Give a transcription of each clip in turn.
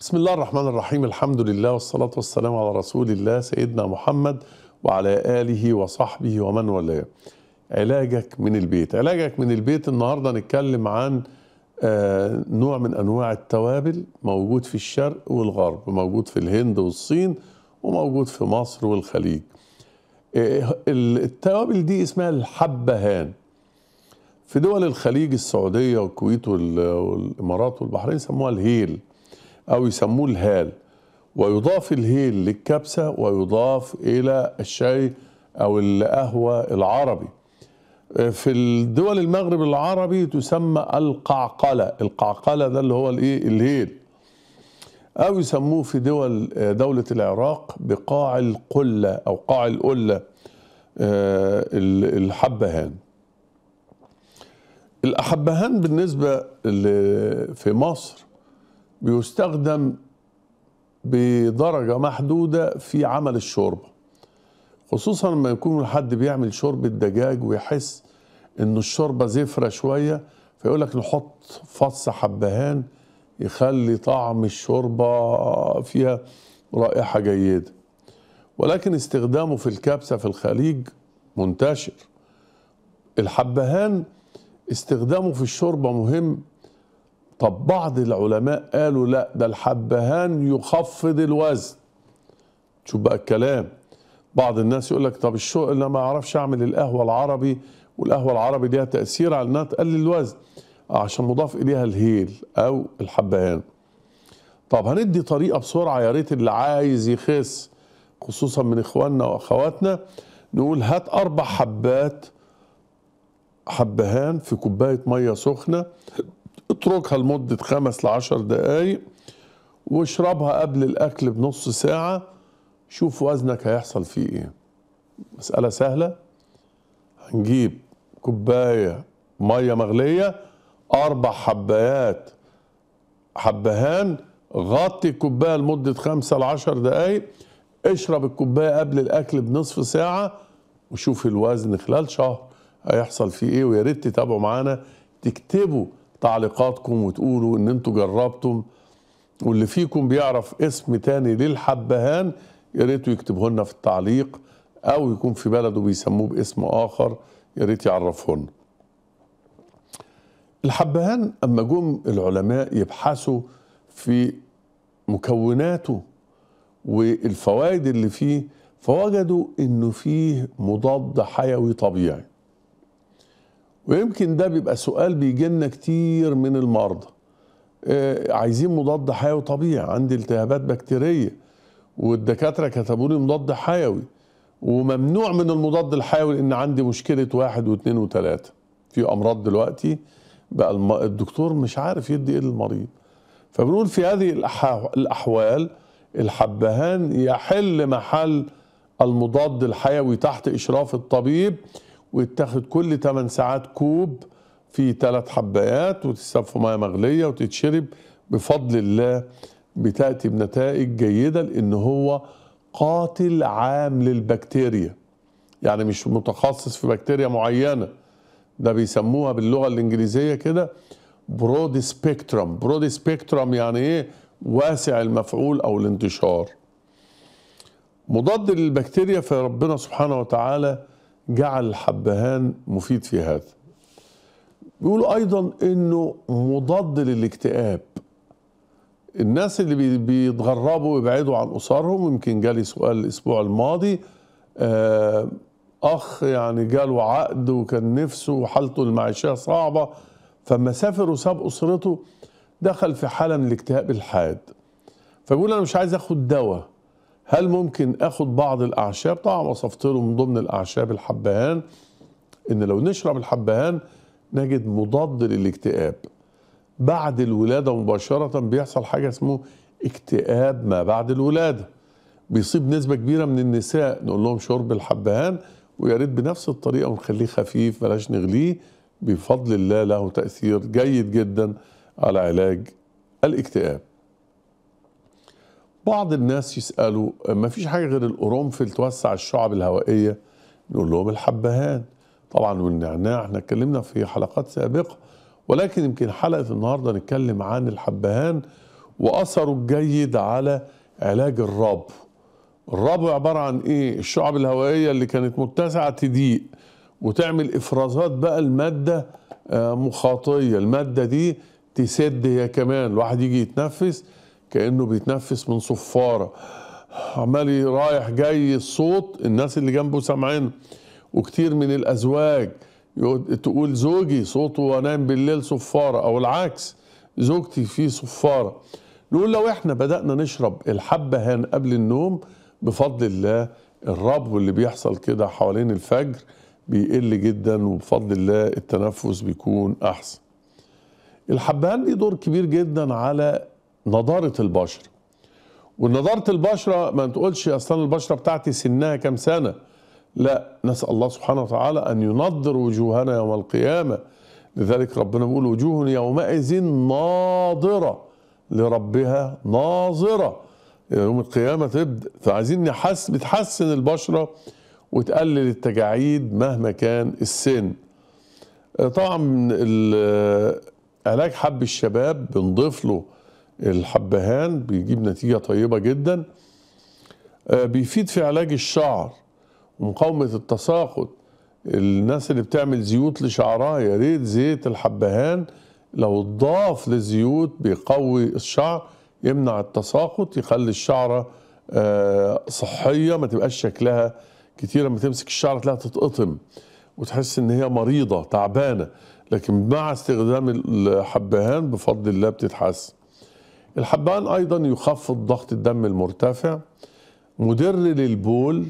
بسم الله الرحمن الرحيم الحمد لله والصلاة والسلام على رسول الله سيدنا محمد وعلى آله وصحبه ومن والاه علاجك من البيت علاجك من البيت النهاردة نتكلم عن آه، نوع من أنواع التوابل موجود في الشرق والغرب موجود في الهند والصين وموجود في مصر والخليج آه، التوابل دي اسمها الحبهان في دول الخليج السعودية والكويت والإمارات والبحرين سموها الهيل أو يسموه الهال ويضاف الهيل للكبسة ويضاف إلى الشاي أو القهوة العربي آه، في الدول المغرب العربي تسمى القعقلة القعقلة ده اللي هو الايه الهيل أو يسموه في دول آه، دولة العراق بقاع القلة أو قاع القلة آه، الحبهان الأحبهان بالنسبة في مصر بيستخدم بدرجة محدودة في عمل الشوربة خصوصا لما يكون حد بيعمل شوربة دجاج ويحس ان الشوربة زفرة شوية فيقول لك نحط فص حبهان يخلي طعم الشوربة فيها رائحة جيدة ولكن استخدامه في الكبسة في الخليج منتشر الحبهان استخدامه في الشوربة مهم طب بعض العلماء قالوا لا ده الحبهان يخفض الوزن شوف بقى الكلام بعض الناس يقول لك طب الشو انا ما اعرفش اعمل القهوه العربي والقهوه العربي ليها تاثير على انها تقلل الوزن آه، عشان مضاف اليها الهيل او الحبهان طب هندي طريقه بسرعه يا ريت اللي عايز يخس خصوصا من اخواننا واخواتنا نقول هات اربع حبات حبهان في كوبايه ميه سخنه اتركها لمدة خمس لعشر دقايق واشربها قبل الأكل بنص ساعة شوف وزنك هيحصل فيه ايه مسألة سهلة هنجيب كوباية مية مغلية أربع حبايات حبهان غطي الكوباية لمدة خمسة لعشر دقايق اشرب الكوباية قبل الأكل بنصف ساعة وشوف الوزن خلال شهر هيحصل فيه ايه ويا ريت تتابعوا معانا تكتبوا تعليقاتكم وتقولوا ان انتوا جربتم واللي فيكم بيعرف اسم تاني للحبهان يا ريته يكتبه لنا في التعليق او يكون في بلده بيسموه باسم اخر يا ريت يعرفهن الحبهان اما جم العلماء يبحثوا في مكوناته والفوائد اللي فيه فوجدوا انه فيه مضاد حيوي طبيعي ويمكن ده بيبقى سؤال بيجي لنا كتير من المرضى آه، عايزين مضاد حيوي طبيعي عندي التهابات بكتيريه والدكاتره كتبوا لي مضاد حيوي وممنوع من المضاد الحيوي لان عندي مشكله واحد واثنين وثلاثه في امراض دلوقتي بقى الدكتور مش عارف يدي ايه للمريض فبنقول في هذه الاحوال الحبهان يحل محل المضاد الحيوي تحت اشراف الطبيب ويتاخد كل 8 ساعات كوب في ثلاث حبايات وتتساب في ميه مغليه وتتشرب بفضل الله بتاتي بنتائج جيده لان هو قاتل عام للبكتيريا يعني مش متخصص في بكتيريا معينه ده بيسموها باللغه الانجليزيه كده برود سبيكترم برود سبيكترم يعني ايه واسع المفعول او الانتشار مضاد للبكتيريا فربنا سبحانه وتعالى جعل الحبهان مفيد في هذا بيقولوا ايضا انه مضاد للاكتئاب الناس اللي بيتغربوا ويبعدوا عن اسرهم يمكن جالي سؤال الاسبوع الماضي آه، اخ يعني جاله عقد وكان نفسه وحالته المعيشيه صعبه فما سافر وساب اسرته دخل في حاله من الاكتئاب الحاد فبيقول انا مش عايز اخد دواء هل ممكن اخد بعض الاعشاب طبعا وصفت له من ضمن الاعشاب الحبهان ان لو نشرب الحبهان نجد مضاد للاكتئاب بعد الولاده مباشره بيحصل حاجه اسمه اكتئاب ما بعد الولاده بيصيب نسبه كبيره من النساء نقول لهم شرب الحبهان ويا ريت بنفس الطريقه ونخليه خفيف بلاش نغليه بفضل الله له تاثير جيد جدا على علاج الاكتئاب بعض الناس يسالوا ما فيش حاجه غير القرنفل توسع الشعب الهوائيه نقول لهم الحبهان طبعا والنعناع احنا اتكلمنا في حلقات سابقه ولكن يمكن حلقه النهارده نتكلم عن الحبهان واثره الجيد على علاج الرب الرب عباره عن ايه الشعب الهوائيه اللي كانت متسعه تضيق وتعمل افرازات بقى الماده آه، مخاطيه الماده دي تسد هي كمان الواحد يجي يتنفس كانه بيتنفس من صفاره عمال رايح جاي الصوت الناس اللي جنبه سامعينه وكتير من الازواج تقول زوجي صوته وانام بالليل صفاره او العكس زوجتي في صفاره نقول لو احنا بدانا نشرب الحبه هان قبل النوم بفضل الله الربو اللي بيحصل كده حوالين الفجر بيقل جدا وبفضل الله التنفس بيكون احسن الحبهان ليه دور كبير جدا على نضاره البشره ونضاره البشره ما تقولش اصلا البشره بتاعتي سنها كام سنه لا نسال الله سبحانه وتعالى ان ينضر وجوهنا يوم القيامه لذلك ربنا بيقول وجوه يومئذ ناضره لربها ناظره يوم القيامه تبدا فعايزين نحس بتحسن البشره وتقلل التجاعيد مهما كان السن طبعا علاج حب الشباب بنضيف له الحبهان بيجيب نتيجة طيبة جدا آه، بيفيد في علاج الشعر ومقاومة التساقط الناس اللي بتعمل زيوت لشعرها يا ريت زيت الحبهان لو اتضاف للزيوت بيقوي الشعر يمنع التساقط يخلي الشعرة آه، صحية ما تبقاش شكلها كتير لما تمسك الشعر تلاقيها تتقطم وتحس ان هي مريضة تعبانة لكن مع استخدام الحبهان بفضل الله بتتحسن الحبهان ايضا يخفض ضغط الدم المرتفع مدر للبول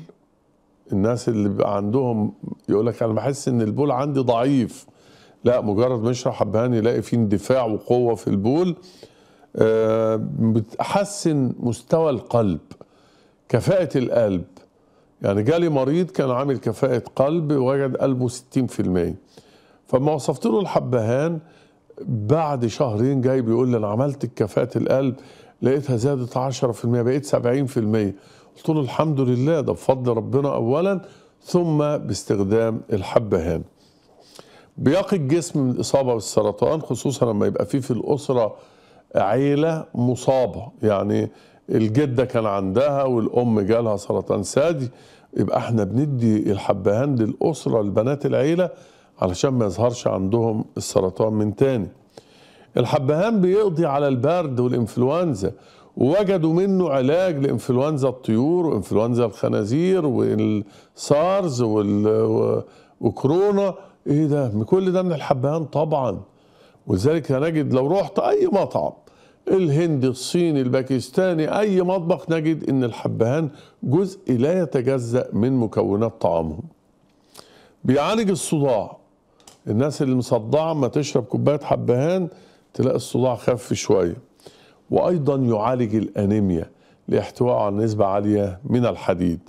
الناس اللي بيبقى عندهم يقول لك انا بحس ان البول عندي ضعيف لا مجرد ما يشرب حبهان يلاقي فيه اندفاع وقوه في البول آه، بتحسن مستوى القلب كفاءه القلب يعني جالي مريض كان عامل كفاءه قلب وجد قلبه 60% فما وصفت له الحبهان بعد شهرين جاي بيقول لي انا عملت كفاءه القلب لقيتها زادت 10% بقيت 70% قلت له الحمد لله ده بفضل ربنا اولا ثم باستخدام الحبهان بيقي الجسم من الاصابه بالسرطان خصوصا لما يبقى فيه في الاسره عيله مصابه يعني الجده كان عندها والام جالها سرطان ثدي يبقى احنا بندي الحبهان للاسره لبنات العيله علشان ما يظهرش عندهم السرطان من تاني الحبهان بيقضي على البرد والإنفلونزا ووجدوا منه علاج لإنفلونزا الطيور وإنفلونزا الخنازير والسارز وال... وكورونا إيه ده كل ده من الحبهان طبعا ولذلك هنجد لو رحت أي مطعم الهندي الصيني الباكستاني أي مطبخ نجد إن الحبهان جزء لا يتجزأ من مكونات طعامهم بيعالج الصداع الناس اللي مصدعه ما تشرب كوبايه حبهان تلاقي الصداع خف شويه وايضا يعالج الانيميا لاحتوائه على نسبه عاليه من الحديد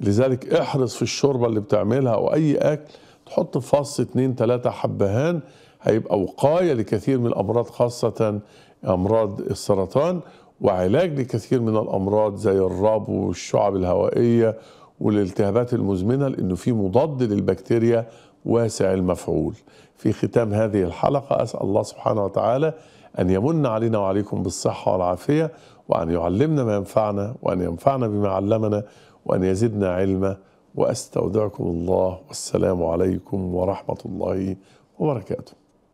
لذلك احرص في الشوربه اللي بتعملها او اي اكل تحط فص 2 3 حبهان هيبقى وقايه لكثير من الامراض خاصه امراض السرطان وعلاج لكثير من الامراض زي الراب والشعب الهوائيه والالتهابات المزمنه لانه في مضاد للبكتيريا واسع المفعول في ختام هذه الحلقة أسأل الله سبحانه وتعالى أن يمن علينا وعليكم بالصحة والعافية وأن يعلمنا ما ينفعنا وأن ينفعنا بما علمنا وأن يزدنا علما وأستودعكم الله والسلام عليكم ورحمة الله وبركاته